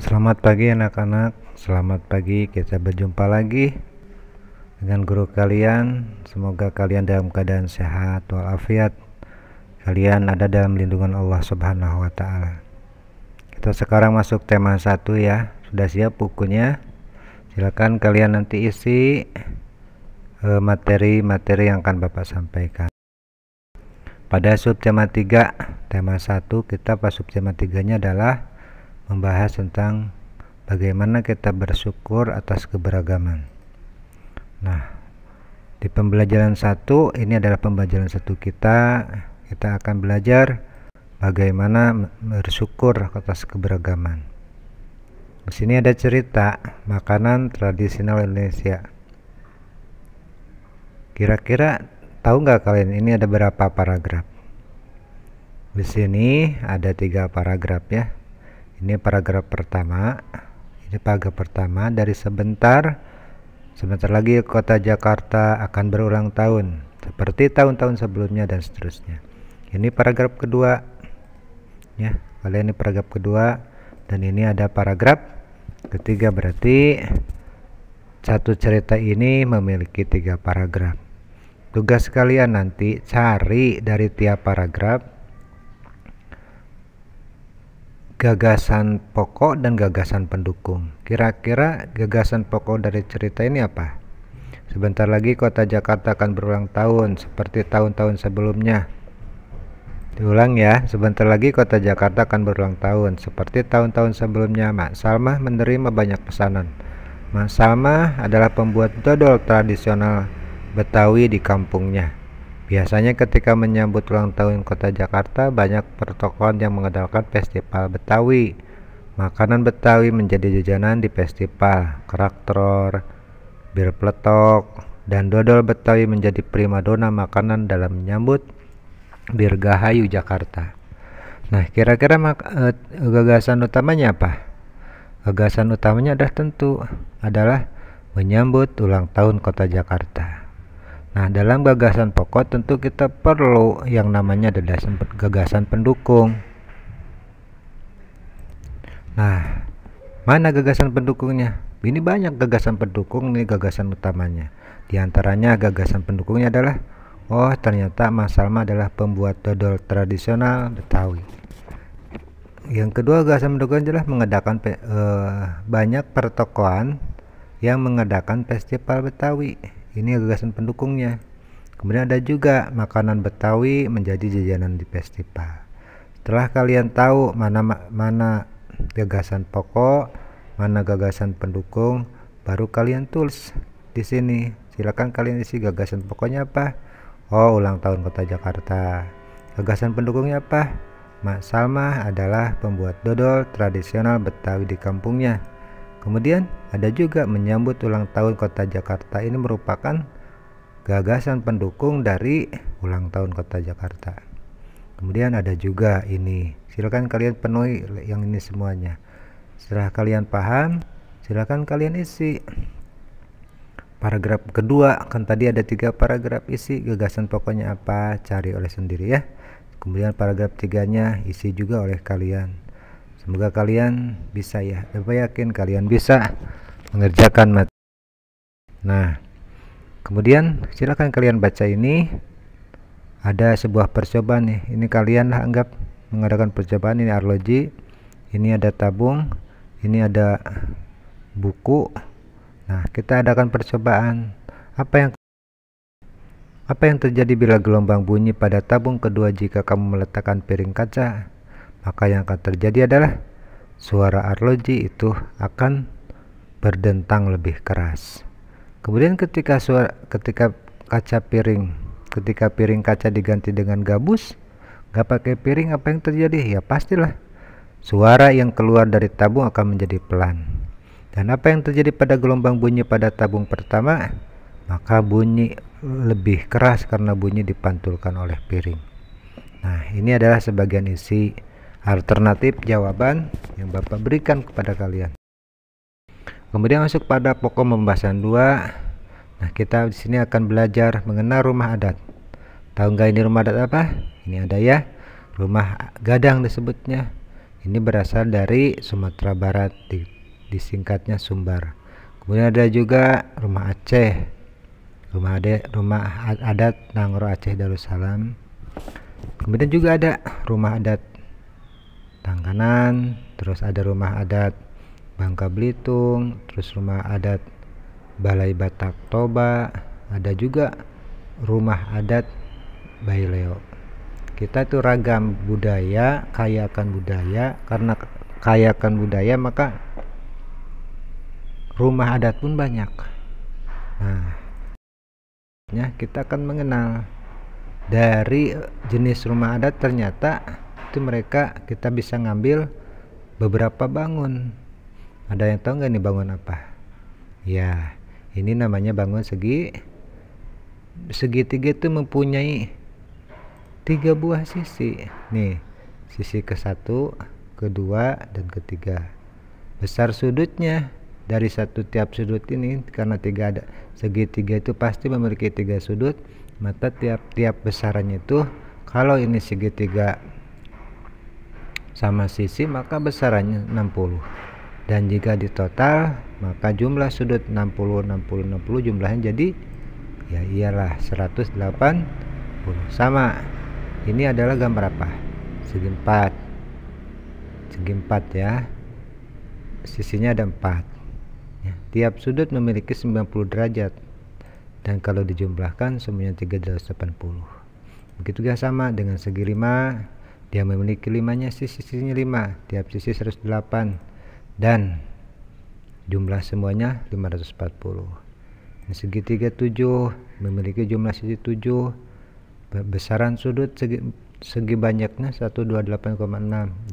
Selamat pagi anak-anak, selamat pagi. Kita berjumpa lagi dengan guru kalian. Semoga kalian dalam keadaan sehat walafiat. Kalian ada dalam lindungan Allah Subhanahu wa taala. Kita sekarang masuk tema 1 ya. Sudah siap bukunya? Silakan kalian nanti isi e, materi-materi yang akan Bapak sampaikan. Pada subtema 3, tema 1 kita pas subtema 3-nya adalah membahas tentang bagaimana kita bersyukur atas keberagaman. Nah, di pembelajaran satu ini adalah pembelajaran satu kita. Kita akan belajar bagaimana bersyukur atas keberagaman. Di sini ada cerita makanan tradisional Indonesia. Kira-kira tahu nggak kalian ini ada berapa paragraf? Di sini ada tiga paragraf ya ini paragraf pertama ini paragraf pertama dari sebentar sebentar lagi kota Jakarta akan berulang tahun seperti tahun-tahun sebelumnya dan seterusnya ini paragraf kedua ya kali ini paragraf kedua dan ini ada paragraf ketiga berarti satu cerita ini memiliki tiga paragraf tugas kalian nanti cari dari tiap paragraf gagasan pokok dan gagasan pendukung. Kira-kira gagasan pokok dari cerita ini apa? Sebentar lagi kota Jakarta akan berulang tahun seperti tahun-tahun sebelumnya. Diulang ya, sebentar lagi kota Jakarta akan berulang tahun seperti tahun-tahun sebelumnya. Mak Salma menerima banyak pesanan. Mak Salma adalah pembuat dodol tradisional Betawi di kampungnya. Biasanya ketika menyambut ulang tahun kota Jakarta, banyak pertokoan yang mengadakan festival Betawi. Makanan Betawi menjadi jajanan di festival, kerak telur, bir peletok, dan dodol Betawi menjadi primadona makanan dalam menyambut gahayu Jakarta. Nah, kira-kira eh, gagasan utamanya apa? Gagasan utamanya adalah tentu adalah menyambut ulang tahun Kota Jakarta. Nah, dalam gagasan pokok tentu kita perlu yang namanya adalah gagasan pendukung. Nah, mana gagasan pendukungnya? Ini banyak gagasan pendukung nih gagasan utamanya. Di antaranya gagasan pendukungnya adalah oh ternyata Mas Salma adalah pembuat dodol tradisional Betawi. Yang kedua gagasan pendukung adalah mengadakan eh, banyak pertokoan yang mengadakan festival Betawi ini gagasan pendukungnya kemudian ada juga makanan Betawi menjadi jajanan di festival setelah kalian tahu mana mana gagasan pokok mana gagasan pendukung baru kalian tulis di sini silakan kalian isi gagasan pokoknya apa oh ulang tahun kota Jakarta gagasan pendukungnya apa Mak Salma adalah pembuat dodol tradisional Betawi di kampungnya Kemudian ada juga menyambut ulang tahun Kota Jakarta ini merupakan gagasan pendukung dari ulang tahun Kota Jakarta. Kemudian ada juga ini, silakan kalian penuhi yang ini semuanya. Setelah kalian paham, silakan kalian isi. Paragraf kedua, kan tadi ada tiga paragraf isi, gagasan pokoknya apa, cari oleh sendiri ya. Kemudian paragraf tiganya isi juga oleh kalian. Semoga kalian bisa ya. Saya yakin kalian bisa mengerjakan materi. Nah, kemudian silakan kalian baca ini. Ada sebuah percobaan nih. Ini kalian anggap mengadakan percobaan ini arloji. Ini ada tabung, ini ada buku. Nah, kita adakan percobaan. Apa yang apa yang terjadi bila gelombang bunyi pada tabung kedua jika kamu meletakkan piring kaca maka yang akan terjadi adalah suara arloji itu akan berdentang lebih keras. Kemudian ketika suara ketika kaca piring, ketika piring kaca diganti dengan gabus, nggak pakai piring apa yang terjadi? Ya pastilah suara yang keluar dari tabung akan menjadi pelan. Dan apa yang terjadi pada gelombang bunyi pada tabung pertama? Maka bunyi lebih keras karena bunyi dipantulkan oleh piring. Nah, ini adalah sebagian isi alternatif jawaban yang Bapak berikan kepada kalian. Kemudian masuk pada pokok pembahasan 2. Nah, kita di sini akan belajar mengenal rumah adat. Tahu nggak ini rumah adat apa? Ini ada ya, rumah gadang disebutnya. Ini berasal dari Sumatera Barat, di, disingkatnya Sumbar. Kemudian ada juga rumah Aceh, rumah adat, rumah adat Nangro Aceh Darussalam. Kemudian juga ada rumah adat kanan terus ada rumah adat Bangka Belitung, terus rumah adat Balai Batak Toba, ada juga rumah adat Baileo. Kita itu ragam budaya, kaya akan budaya, karena kaya akan budaya maka rumah adat pun banyak. Nah, ya kita akan mengenal dari jenis rumah adat ternyata itu mereka kita bisa ngambil beberapa bangun ada yang tahu nggak nih bangun apa ya ini namanya bangun segi segitiga itu mempunyai tiga buah sisi nih sisi ke satu kedua dan ketiga besar sudutnya dari satu tiap sudut ini karena tiga ada segitiga itu pasti memiliki tiga sudut mata tiap-tiap besarannya itu kalau ini segitiga sama sisi maka besarannya 60 dan jika ditotal maka jumlah sudut 60 60 60 jumlahnya jadi ya iyalah 180 sama ini adalah gambar apa segi 4 segi 4 ya sisinya ada 4 ya, tiap sudut memiliki 90 derajat dan kalau dijumlahkan semuanya 380 begitu juga sama dengan segi 5 dia memiliki limanya sisi-sisinya 5 tiap sisi 108 dan jumlah semuanya 540 dan segitiga 7 memiliki jumlah sisi 7 besaran sudut segi, segi banyaknya 128,6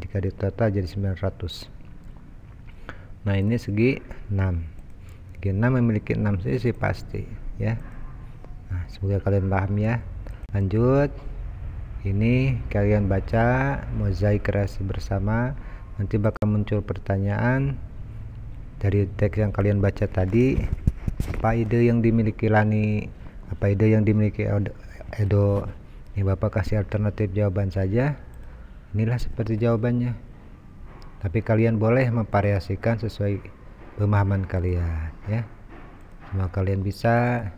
jika ditotal jadi 900 nah ini segi 6 segi 6 memiliki 6 sisi pasti ya nah semoga kalian paham ya lanjut ini kalian baca mozaik kreasi bersama nanti bakal muncul pertanyaan dari teks yang kalian baca tadi apa ide yang dimiliki Lani apa ide yang dimiliki Edo ini Bapak kasih alternatif jawaban saja inilah seperti jawabannya tapi kalian boleh memvariasikan sesuai pemahaman kalian ya semua kalian bisa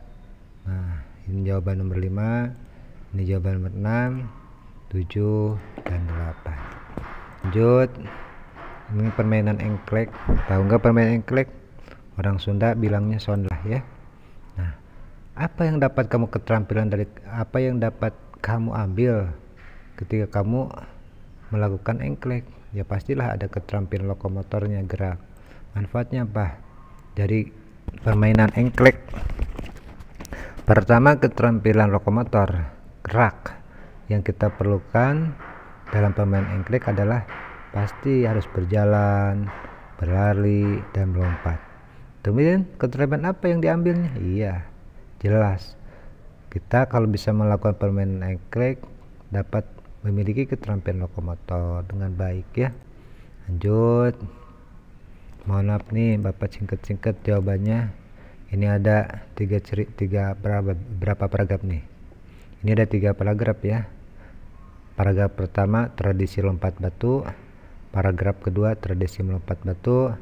nah ini jawaban nomor 5 ini jawaban nomor 6 7 dan 8 lanjut ini permainan engklek tahu nggak permainan engklek orang Sunda bilangnya sonlah ya nah apa yang dapat kamu keterampilan dari apa yang dapat kamu ambil ketika kamu melakukan engklek ya pastilah ada keterampilan lokomotornya gerak manfaatnya apa dari permainan engklek pertama keterampilan lokomotor rak yang kita perlukan dalam pemain engklek adalah pasti harus berjalan, berlari, dan melompat. Kemudian keterampilan apa yang diambilnya? Iya, jelas. Kita kalau bisa melakukan permainan engklek dapat memiliki keterampilan lokomotor dengan baik ya. Lanjut. Mohon maaf nih Bapak singkat-singkat jawabannya. Ini ada tiga ceri tiga berapa berapa paragraf nih? ini ada tiga paragraf ya paragraf pertama tradisi lompat batu paragraf kedua tradisi melompat batu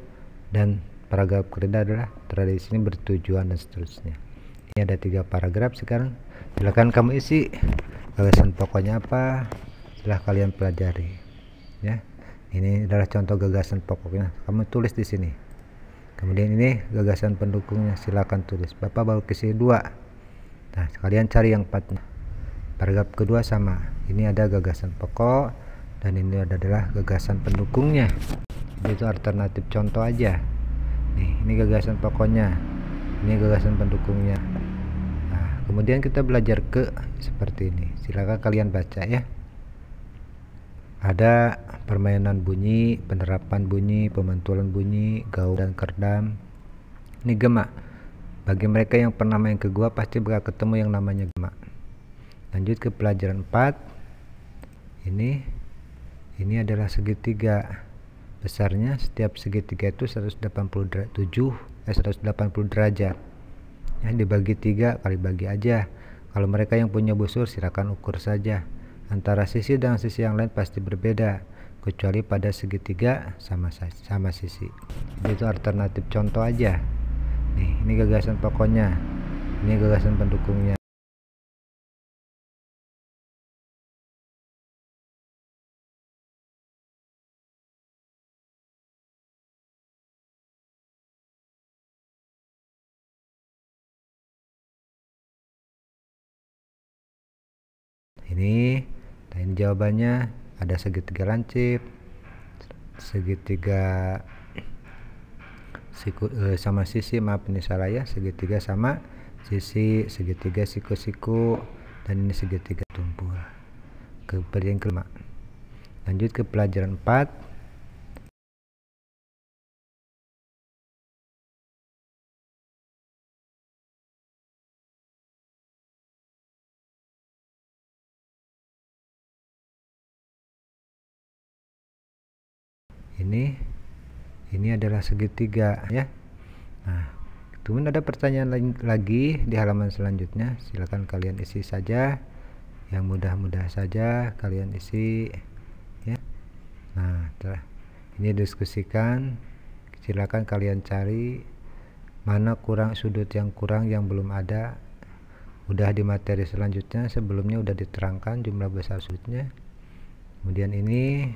dan paragraf ketiga adalah tradisi ini bertujuan dan seterusnya ini ada tiga paragraf sekarang silahkan kamu isi gagasan pokoknya apa setelah kalian pelajari ya ini adalah contoh gagasan pokoknya kamu tulis di sini kemudian ini gagasan pendukungnya silahkan tulis bapak baru kisi dua nah kalian cari yang empatnya paragraf kedua sama ini ada gagasan pokok dan ini adalah gagasan pendukungnya jadi itu alternatif contoh aja nih ini gagasan pokoknya ini gagasan pendukungnya nah, kemudian kita belajar ke seperti ini silakan kalian baca ya ada permainan bunyi penerapan bunyi pemantulan bunyi gaul dan kerdam ini gemak bagi mereka yang pernah main ke gua pasti bakal ketemu yang namanya gemak lanjut ke pelajaran 4 ini ini adalah segitiga besarnya setiap segitiga itu 187 eh 180 derajat ya dibagi tiga kali bagi aja kalau mereka yang punya busur silakan ukur saja antara sisi dan sisi yang lain pasti berbeda kecuali pada segitiga sama sama sisi jadi itu alternatif contoh aja nih ini gagasan pokoknya ini gagasan pendukungnya ini nah jawabannya ada segitiga lancip segitiga siku, eh, sama sisi maaf ini salah ya segitiga sama sisi segitiga siku-siku dan ini segitiga tumpul ke pelajaran kelima lanjut ke pelajaran 4 ini ini adalah segitiga ya nah kemudian ada pertanyaan lagi di halaman selanjutnya silahkan kalian isi saja yang mudah-mudah saja kalian isi ya nah telah ini diskusikan silahkan kalian cari mana kurang sudut yang kurang yang belum ada udah di materi selanjutnya sebelumnya udah diterangkan jumlah besar sudutnya kemudian ini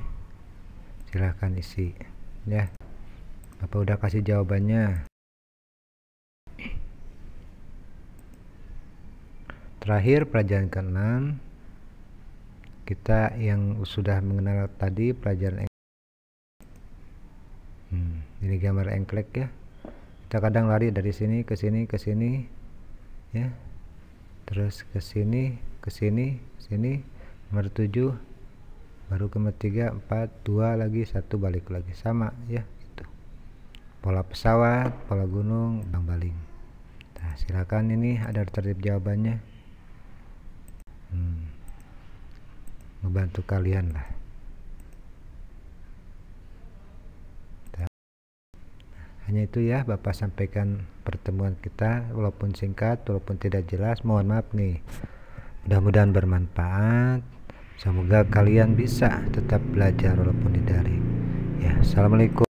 silahkan isi ya apa udah kasih jawabannya terakhir pelajaran ke-6 kita yang sudah mengenal tadi pelajaran hmm, ini gambar engklek ya kita kadang lari dari sini ke sini ke sini ya terus ke sini ke sini sini nomor 7 baru ke tiga empat dua lagi satu balik lagi sama ya itu pola pesawat pola gunung bang baling nah silakan ini ada tertib jawabannya hmm. membantu kalian lah hanya itu ya Bapak sampaikan pertemuan kita walaupun singkat walaupun tidak jelas mohon maaf nih mudah-mudahan bermanfaat Semoga kalian bisa tetap belajar walaupun di daring. Ya, assalamualaikum.